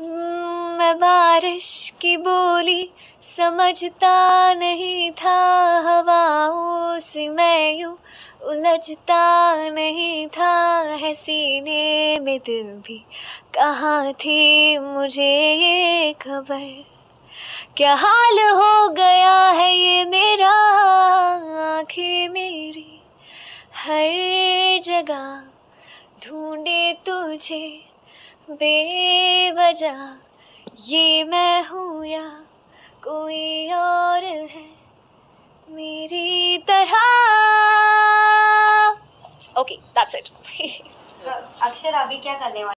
मैं बारिश की बोली समझता नहीं था हवाओं से मैं यूँ उलझता नहीं था है सीने में दिल भी कहाँ थी मुझे ये खबर क्या हाल हो गया है ये मेरा आंखें मेरी हर जगह ढूंढे तुझे बेवजह ये मैं हूँ या कोई और है मेरी तरह ओके दैट्स इट अक्षर अभी क्या करने वाले